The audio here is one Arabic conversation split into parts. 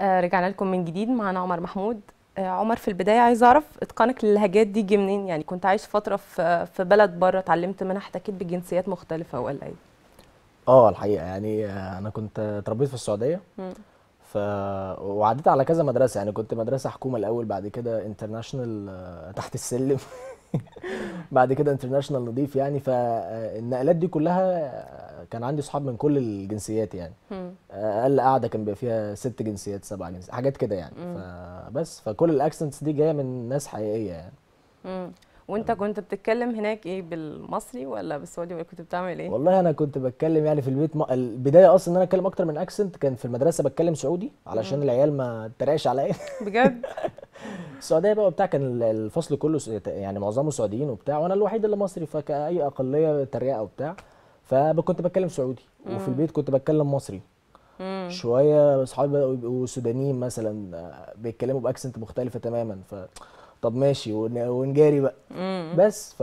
آه، رجعنا لكم من جديد معانا عمر محمود آه، عمر في البدايه عايز اعرف اتقانك للهجات دي جه منين يعني كنت عايش فتره في في بلد بره اتعلمت منها احتكيت بجنسيات مختلفه ولا ايه اه الحقيقه يعني آه، انا كنت اتربيت في السعوديه ف وعديت على كذا مدرسه يعني كنت مدرسه حكومه الاول بعد كده انترناشونال تحت السلم بعد كده انترناشونال نضيف يعني فالنقلات دي كلها كان عندي صحاب من كل الجنسيات يعني اقل قاعده كان بيبقى فيها ست جنسيات سبع جنسيات حاجات كده يعني فبس فكل الاكسنتس دي جايه من ناس حقيقيه يعني مم. وانت كنت بتتكلم هناك ايه بالمصري ولا بالسعودي ولا كنت بتعمل ايه؟ والله انا كنت بتكلم يعني في البيت م... البدايه اصلا ان انا اتكلم اكتر من اكسنت كان في المدرسه بتكلم سعودي علشان مم. العيال ما تتريقش عليا بجد السعوديه بقى وبتاع كان الفصل كله يعني معظمه سعوديين وبتاع وانا الوحيد اللي مصري فكاي اقليه تريقه وبتاع فكنت بتكلم سعودي مم. وفي البيت كنت بتكلم مصري مم. شويه اصحابي بداوا يبقوا سودانيين مثلا آه، بيتكلموا باكسنت مختلفه تماما ف طب ماشي ونجاري بقى مم. بس ف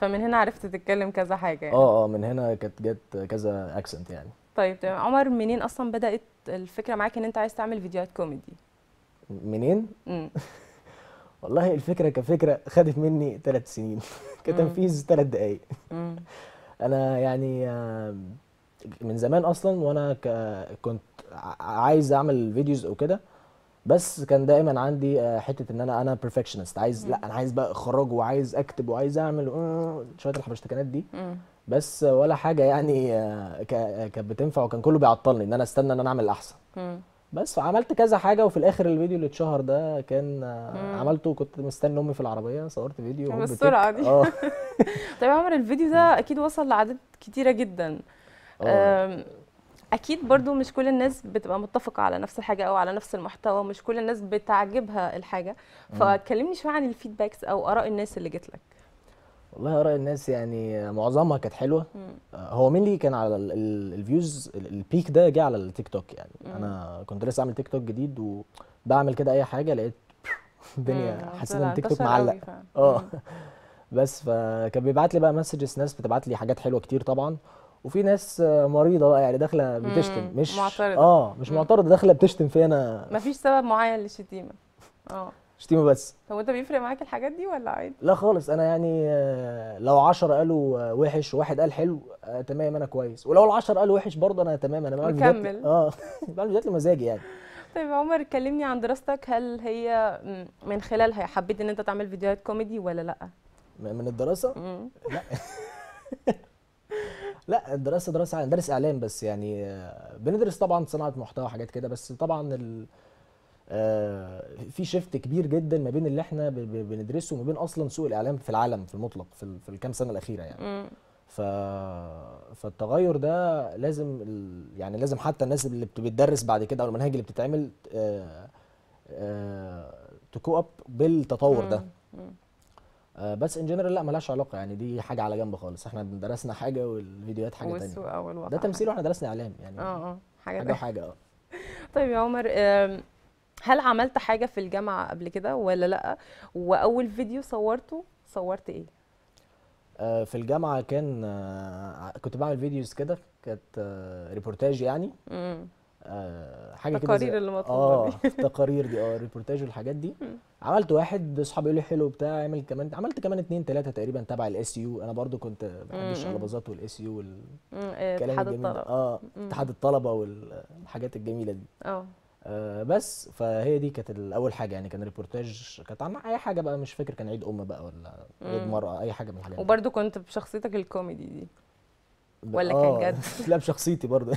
فمن هنا عرفت تتكلم كذا حاجه يعني. اه اه من هنا كانت جت كذا اكسنت يعني طيب تمام عمر منين اصلا بدات الفكره معاك ان انت عايز تعمل فيديوهات كوميدي منين والله الفكره كفكره خدت مني ثلاث سنين كتنفيذ ثلاث دقائق انا يعني آه، من زمان اصلا وانا كنت عايز اعمل فيديوز او كده بس كان دايما عندي آه، حته ان انا انا بيرفكشنست عايز لا انا عايز بقى اخرج وعايز اكتب وعايز اعمل آه، شويه الحبشتكنات دي بس ولا حاجه يعني كانت بتنفع وكان كله بيعطلني ان انا استنى ان انا اعمل احسن بس فعملت كذا حاجه وفي الاخر الفيديو اللي اتشهر ده كان مم. عملته كنت مستني امي في العربيه صورت فيديو بالسرعه دي اه طيب يا عمر الفيديو ده اكيد وصل لعدد كتيره جدا أوه. اكيد برضو مش كل الناس بتبقى متفقه على نفس الحاجه او على نفس المحتوى مش كل الناس بتعجبها الحاجه فكلمني شويه عن الفيدباكس او اراء الناس اللي جت لك والله اراء الناس يعني معظمها كانت حلوه هو مين اللي كان على الفيوز البيك ده جه على التيك توك يعني انا كنت لسه عامل تيك توك جديد وبعمل كده اي حاجه لقيت الدنيا حسيت ان التيك توك معلق اه بس فكان بيبعت لي بقى مسجز ناس بتبعت لي حاجات حلوه كتير طبعا وفي ناس مريضه بقى يعني داخله بتشتم مش معترضه اه مش معترضه داخله بتشتم فيا انا مفيش سبب معين للشتيمه اه شتيمه بس طب انت بيفرق معاك الحاجات دي ولا عادي؟ لا خالص انا يعني آه، لو 10 قالوا آه، وحش وواحد قال حلو آه، تمام انا كويس ولو ال 10 قالوا وحش برضه انا تمام انا بعمل مكمل اه بعمل فيديوهات لمزاجي يعني طيب عمر كلمني عن دراستك هل هي من خلالها حبيت ان انت تعمل فيديوهات كوميدي ولا لا؟ من الدراسه؟ لا لا الدراسه دراسه درس اعلام بس يعني بندرس طبعا صناعه محتوى حاجات كده بس طبعا ال... آه، في شيفت كبير جدا ما بين اللي احنا بندرسه وما بين اصلا سوق الاعلام في العالم في المطلق في, في الكام سنه الاخيره يعني ف... فالتغير ده لازم ال... يعني لازم حتى الناس اللي بتدرس بعد كده او المناهج اللي بتتعمل ت... آآ تكو اب بالتطور ده آه، بس ان جنرال لا ملهاش علاقه يعني دي حاجه على جنب خالص احنا درسنا حاجه والفيديوهات حاجه ثانيه ده تمثيل واحنا درسنا اعلام يعني اه اه حاجه حاجه حاجة اه طيب يا عمر هل عملت حاجه في الجامعه قبل كده ولا لا واول فيديو صورته صورت ايه آه، في الجامعه كان آه، كنت بعمل فيديوز كده كانت آه، ريبورتاج يعني مم. حاجه كده التقارير اللي مطلوبه اه التقارير دي اه الريبورتاج والحاجات دي عملت واحد اصحابي يقولوا لي حلو بتاع اعمل كمان عملت كمان اتنين تلاته تقريبا تبع الاس يو انا برضو كنت بحب الشلبازات والاس يو والكلام إيه، الجميل اه اتحاد الطلبه والحاجات الجميله دي اه آه، بس فهي دي كانت اول حاجه يعني كان ريبورتاج كانت عن اي حاجه بقى مش فاكر كان عيد ام بقى ولا عيد مرأة اي حاجه من الحاجات وبرده كنت بشخصيتك الكوميدي دي ولا آه كان جد؟ لا بشخصيتي برضه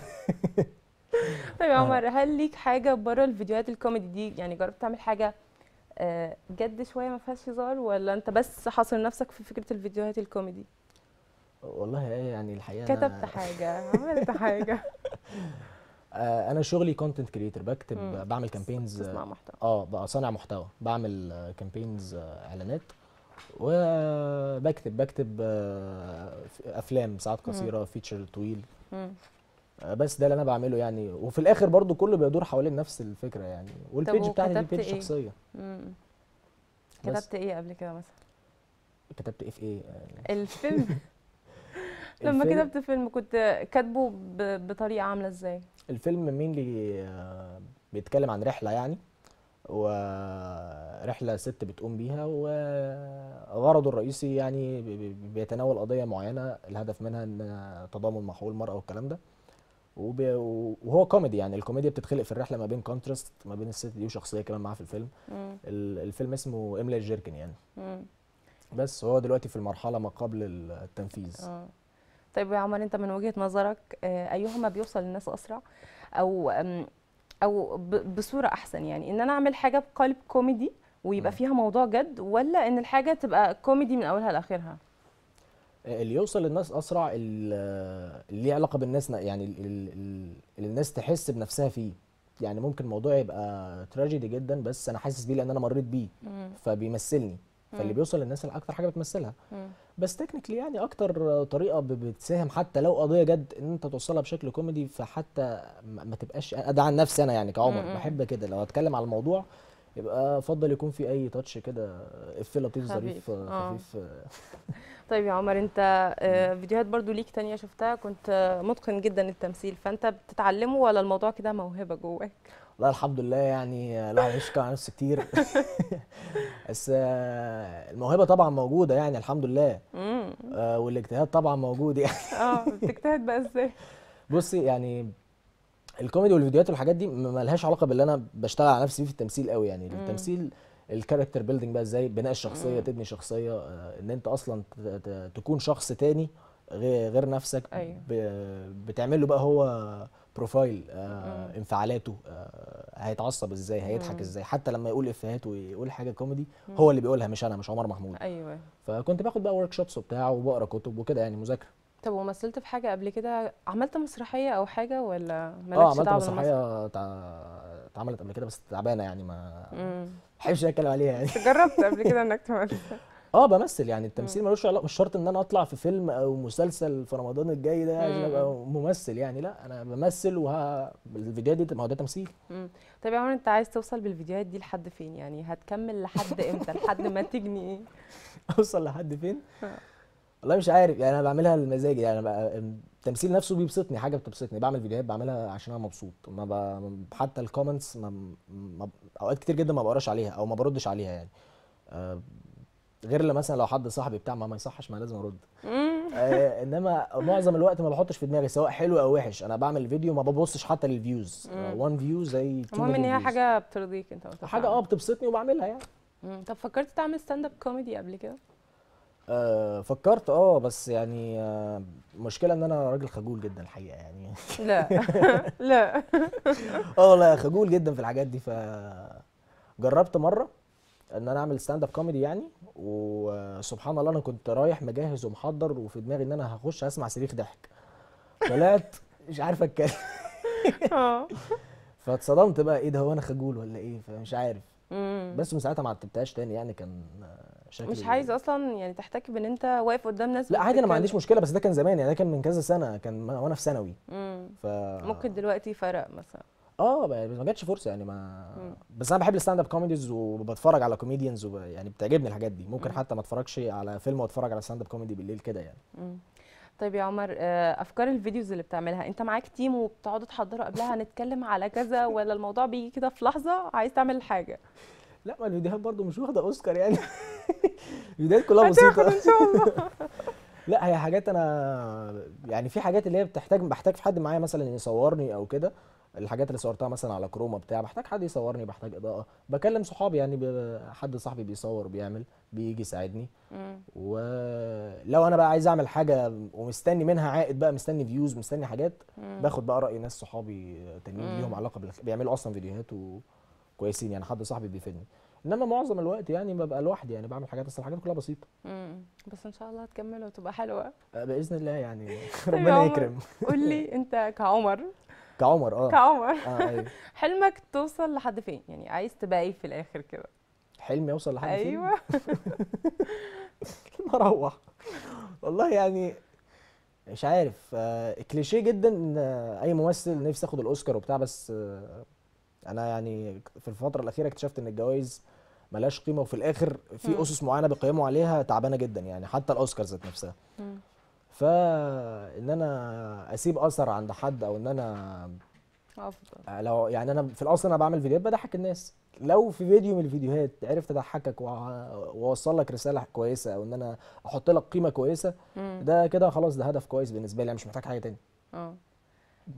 طيب يا آه. عمر هل ليك حاجه بره الفيديوهات الكوميدي دي يعني جربت تعمل حاجه آه، جد شويه ما فيهاش هزار ولا انت بس حاصر نفسك في فكره الفيديوهات الكوميدي والله ايه يعني الحقيقه كتبت حاجه عملت حاجه آه، انا شغلي كونتنت كريتور بكتب مم. بعمل كامبينز بتصنع محتوى اه بقى صانع محتوى بعمل كامبينز آه، اعلانات وبكتب بكتب آه، افلام ساعات قصيره فيتشر طويل مم. بس ده اللي انا بعمله يعني وفي الاخر برضو كله بيدور حوالين نفس الفكره يعني والبيج بتاعتي دي بيج شخصيه كتبت ايه قبل كده مثلا كتبت ايه في ايه الفيلم لما كتبت فيلم كنت كاتبه بطريقه عامله ازاي الفيلم اللي بيتكلم عن رحله يعني ورحله ست بتقوم بيها وغرضه الرئيسي يعني بيتناول قضيه معينه الهدف منها ان تضامن مع حقوق المراه والكلام ده وهو كوميدي يعني الكوميديا بتتخلق في الرحله ما بين كونترست ما بين الست دي وشخصيه كمان معاها في الفيلم مم. الفيلم اسمه املا الجيركن يعني مم. بس هو دلوقتي في المرحله ما قبل التنفيذ آه. طيب يا عمر انت من وجهه نظرك آه، ايهما بيوصل للناس اسرع او او بصوره احسن يعني ان انا اعمل حاجه بقالب كوميدي ويبقى فيها موضوع جد ولا ان الحاجه تبقى كوميدي من اولها لاخرها آه، اللي يوصل للناس اسرع اللي ليه علاقه بالناس يعني اللي الناس تحس بنفسها فيه يعني ممكن الموضوع يبقى تراجيدي جدا بس انا حاسس بيه لان انا مريت بيه فبيمثلني فاللي بيوصل للناس اللي اكتر حاجه بتمثلها بس تكنيكلي يعني اكتر طريقه بتساهم حتى لو قضيه جد ان انت توصلها بشكل كوميدي فحتى ما تبقاش ادعى عن نفسي انا يعني كعمر بحب كده لو اتكلم على الموضوع يبقى افضل يكون في اي تاتش كده اف لطيف ظريف آه، آه. خفيف طيب يا عمر انت آه، فيديوهات برضو ليك تانية شفتها كنت متقن جدا التمثيل فانت بتتعلمه ولا الموضوع كده موهبه جواك والله الحمد لله يعني لا عشق على نفسي كتير بس الموهبه طبعا موجوده يعني الحمد لله والاجتهاد طبعا موجود يعني اه بتجتهد بقى ازاي بصي يعني الكوميدي والفيديوهات والحاجات دي مالهاش علاقه باللي انا بشتغل على نفسي في التمثيل قوي يعني مم. التمثيل الكاركتر بيلدينج بقى ازاي بناء الشخصيه مم. تبني شخصيه آه، ان انت اصلا تكون شخص تاني غير نفسك أيوه. بتعمل له بقى هو بروفايل آه انفعالاته آه هيتعصب ازاي هيضحك ازاي حتى لما يقول افيهات ويقول حاجه كوميدي هو اللي بيقولها مش انا مش عمر محمود ايوه فكنت باخد بقى ورك شوبس وبتاع وبقرا كتب وكده يعني مذاكره طب ومثلت في حاجه قبل كده عملت مسرحيه او حاجه ولا اه مالكش عملت اه عملت مسرحيه تع- اتعملت قبل كده بس تعبانه يعني ما بحبش اتكلم عليها يعني جربت قبل كده انك تمثل اه بمثل يعني التمثيل ملوش علاقه مش شرط ان انا اطلع في فيلم او مسلسل في رمضان الجاي ده عشان ابقى ممثل يعني لا انا بمثل وه... الفيديوهات دي ما هو ده تمثيل مم. طب يا عمر انت عايز توصل بالفيديوهات دي لحد فين يعني هتكمل لحد امتى لحد ما تجني ايه اوصل لحد فين آه. والله مش عارف يعني انا بعملها للمزاج يعني بقى التمثيل نفسه بيبسطني حاجه بتبسطني بعمل فيديوهات بعملها عشان انا مبسوط ما ب... حتى الكومنتس ما... ما... اوقات كتير جدا ما بقراش عليها او ما بردش عليها يعني أه... غير لما مثلا لو حد صاحبي بتاع ما ما يصحش ما لازم ارد آه انما معظم الوقت ما بحطش في دماغي سواء حلو او وحش انا بعمل فيديو ما ببصش حتى للفيوز وان فيو زي المهم ان هي حاجه بترضيك انت حاجه اه بتبسطني وبعملها يعني طب فكرت تعمل ستاند اب كوميدي قبل كده آه فكرت اه بس يعني آه مشكله ان انا راجل خجول جدا الحقيقه يعني لا لا اه لا خجول جدا في الحاجات دي فجربت مره ان انا اعمل ستاند اب كوميدي يعني وسبحان الله انا كنت رايح مجهز ومحضر وفي دماغي ان انا هخش اسمع صريخ ضحك طلعت مش عارف اتكلم اه فاتصدمت بقى ايه ده هو انا خجول ولا ايه فمش عارف بس من ساعتها ما عتبتهاش تاني يعني كان بشكل مش عايز اصلا يعني تحتك بان انت واقف قدام ناس لا عادي انا ما عنديش مشكله بس ده كان زمان يعني ده كان من كذا سنه كان وانا في ثانوي ف... ممكن دلوقتي فرق مثلا اه بس يعني ما جاتش فرصه يعني ما مم. بس انا بحب الستاند اب كوميديز وبتفرج على كوميديانز وب... يعني بتعجبني الحاجات دي ممكن مم. حتى ما اتفرجش على فيلم واتفرج على ستاند اب كوميدي بالليل كده يعني مم. طيب يا عمر آه، افكار الفيديوز اللي بتعملها انت معاك تيم وبتقعدوا تحضروا قبلها هنتكلم على كذا ولا الموضوع بيجي كده في لحظه عايز تعمل حاجه لا ما الفيديوهات برضو مش واخده اوسكار يعني الفيديوهات كلها بسيطه ان شاء الله لا هي حاجات انا يعني في حاجات اللي هي بتحتاج بحتاج في حد معايا مثلا يصورني او كده الحاجات اللي صورتها مثلا على كروما بتاع بحتاج حد يصورني بحتاج اضاءه بكلم صحابي يعني حد صاحبي بيصور بيعمل بيجي يساعدني ولو انا بقى عايز اعمل حاجه ومستني منها عائد بقى مستني فيوز مستني حاجات باخد بقى راي ناس صحابي تانيين ليهم علاقه بيعملوا اصلا فيديوهات و... كويسين يعني حد صاحبي بيفيدني انما معظم الوقت يعني ببقى لوحدي يعني بعمل حاجات بس الحاجات كلها بسيطه امم بس ان شاء الله تكمل وتبقى حلوه آه، باذن الله يعني طيب ربنا يكرم قول لي انت كعمر كعمر اه كعمر آه أيوه. حلمك توصل لحد فين يعني عايز تبقى ايه في الاخر كده حلمي اوصل لحد فين ايوه اروح والله يعني مش عارف آه كليشيه جدا ان اي ممثل نفسي ياخد الاوسكار وبتاع بس آه انا يعني في الفتره الاخيره اكتشفت ان الجوائز ملاش قيمه وفي الاخر في اسس معينه بيقيموا عليها تعبانه جدا يعني حتى الاوسكار ذات نفسها فان انا اسيب اثر عند حد او ان انا افضل آه، لو يعني انا في الاصل انا بعمل فيديوهات بضحك الناس لو في فيديو من الفيديوهات عرفت اضحكك واوصل لك رساله كويسه او ان انا احط لك قيمه كويسه ده كده خلاص ده هدف كويس بالنسبه لي انا مش محتاج حاجه تاني اه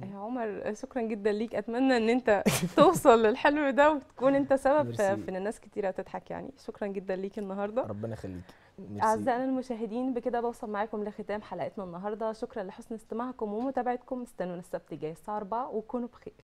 يا إيه، عمر شكرا جدا ليك اتمنى ان انت توصل للحلم ده وتكون انت سبب في ان الناس كتيره تضحك يعني شكرا جدا ليك النهارده ربنا يخليك اعزائنا المشاهدين بكده بوصل معاكم لختام حلقتنا النهارده شكرا لحسن استماعكم ومتابعتكم استنونا السبت الجاي الساعه 4 وكونوا بخير